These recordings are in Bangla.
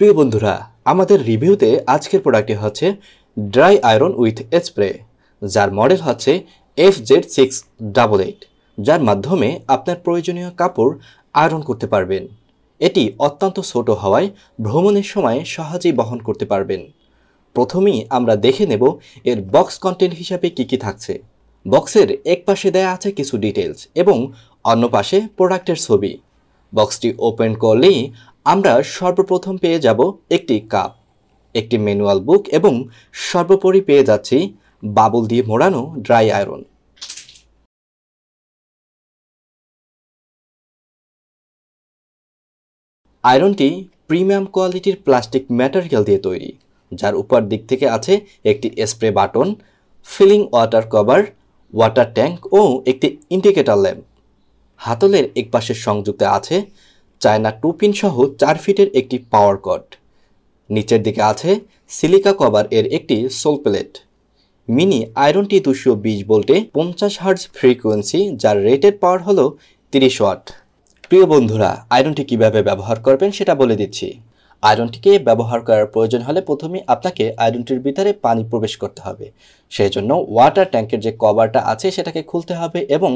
প্রিয় বন্ধুরা আমাদের রিভিউতে আজকের প্রোডাক্টটি হচ্ছে ড্রাই আয়রন উইথ স্প্রে যার মডেল হচ্ছে F Z six double eight যার মাধ্যমে আপনার প্রয়োজনীয় কাপড় আয়রন করতে পারবেন এটি অত্যন্ত ছোট হওয়ায় ভ্রমণের সময় সহজেই বহন করতে পারবেন প্রথমেই আমরা দেখে নেব এর বক্স কন্টেন্ট হিসাবে কি কি থাকছে বক্সের এক পাশে দেয়া আছে কিছু ডিটেলস এবং অন্য পাশে প্রোডাক্টের ছবি বক্সটি ওপেন করলেই আমরা সর্বপ্রথম পেয়ে যাব একটি কাপ একটি ম্যানুয়াল বুক এবং সর্বোপরি পেয়ে যাচ্ছি বাবুল দিয়ে মোড়ানো ড্রাই আয়রন আয়রনটি প্রিমিয়াম কোয়ালিটির প্লাস্টিক ম্যাটেরিয়াল দিয়ে তৈরি যার উপর দিক থেকে আছে একটি spray button filling water cover water tank ও একটি ইন্ডিকেটর ল্যাম্প হাতলের একপাশে সংযুক্ত আছে চায়না টু পিন সহ চার ফিটের একটি পাওয়ার কট নিচের দিকে আছে সিলিকা কভার এর একটি সোল প্লেট মিনি আয়রনটি দুশো বিশ বোল্টে পঞ্চাশ হার্জ ফ্রিকোয়েন্সি যার রেটেড পাওয়ার হলো তিরিশ ওয়াট প্রিয় বন্ধুরা আয়রনটি কিভাবে ব্যবহার করবেন সেটা বলে দিচ্ছি আয়রনটিকে ব্যবহার করার প্রয়োজন হলে প্রথমে আপনাকে আয়রনটির ভিতরে পানি প্রবেশ করতে হবে সেই জন্য ওয়াটার ট্যাঙ্কের যে কভারটা আছে সেটাকে খুলতে হবে এবং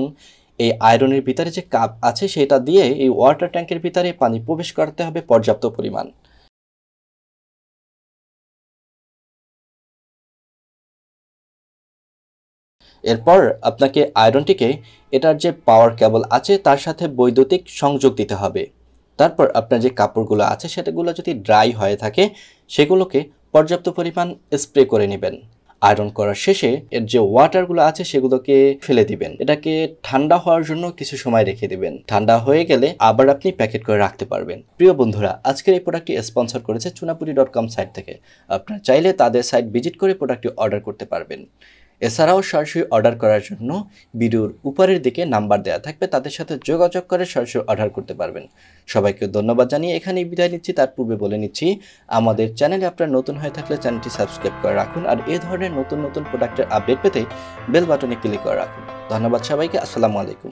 এই আয়রনের ভিতরে যে কাপ আছে সেটা দিয়ে এই ওয়াটার ট্যাঙ্কের ভিতরে পানি প্রবেশ করতে হবে পর্যাপ্ত পরিমাণ এরপর আপনাকে আয়রনটিকে এটার যে পাওয়ার কেবল আছে তার সাথে বৈদ্যুতিক সংযোগ দিতে হবে তারপর আপনার যে কাপড়গুলো আছে সেটাগুলো যদি ড্রাই হয়ে থাকে সেগুলোকে পর্যাপ্ত পরিমাণ স্প্রে করে নেবেন আয়রন করার শেষে এর যে ওয়াটারগুলো আছে সেগুলোকে ফেলে দিবেন এটাকে ঠান্ডা হওয়ার জন্য কিছু সময় রেখে দিবেন ঠান্ডা হয়ে গেলে আবার আপনি প্যাকেট করে রাখতে পারবেন প্রিয় বন্ধুরা আজকের এই প্রোডাক্টটি স্পন্সর করেছে চুনাপুরি ডট কম সাইট থেকে আপনারা চাইলে তাদের সাইট ভিজিট করে প্রোডাক্টটি অর্ডার করতে পারবেন এছাড়াও সরাসরি অর্ডার করার জন্য ভিডিওর উপরের দিকে নাম্বার দেওয়া থাকবে তাদের সাথে যোগাযোগ করে সরাসরি অর্ডার করতে পারবেন সবাইকে ধন্যবাদ জানিয়ে এখানেই বিদায় নিচ্ছি তার পূর্বে বলে নিচ্ছি আমাদের চ্যানেলে আপনার নতুন হয়ে থাকলে চ্যানেলটি সাবস্ক্রাইব করে রাখুন আর এ ধরনের নতুন নতুন প্রোডাক্টের আপডেট পেতে বেল বাটনে ক্লিক করে রাখুন ধন্যবাদ সবাইকে আসসালামু আলাইকুম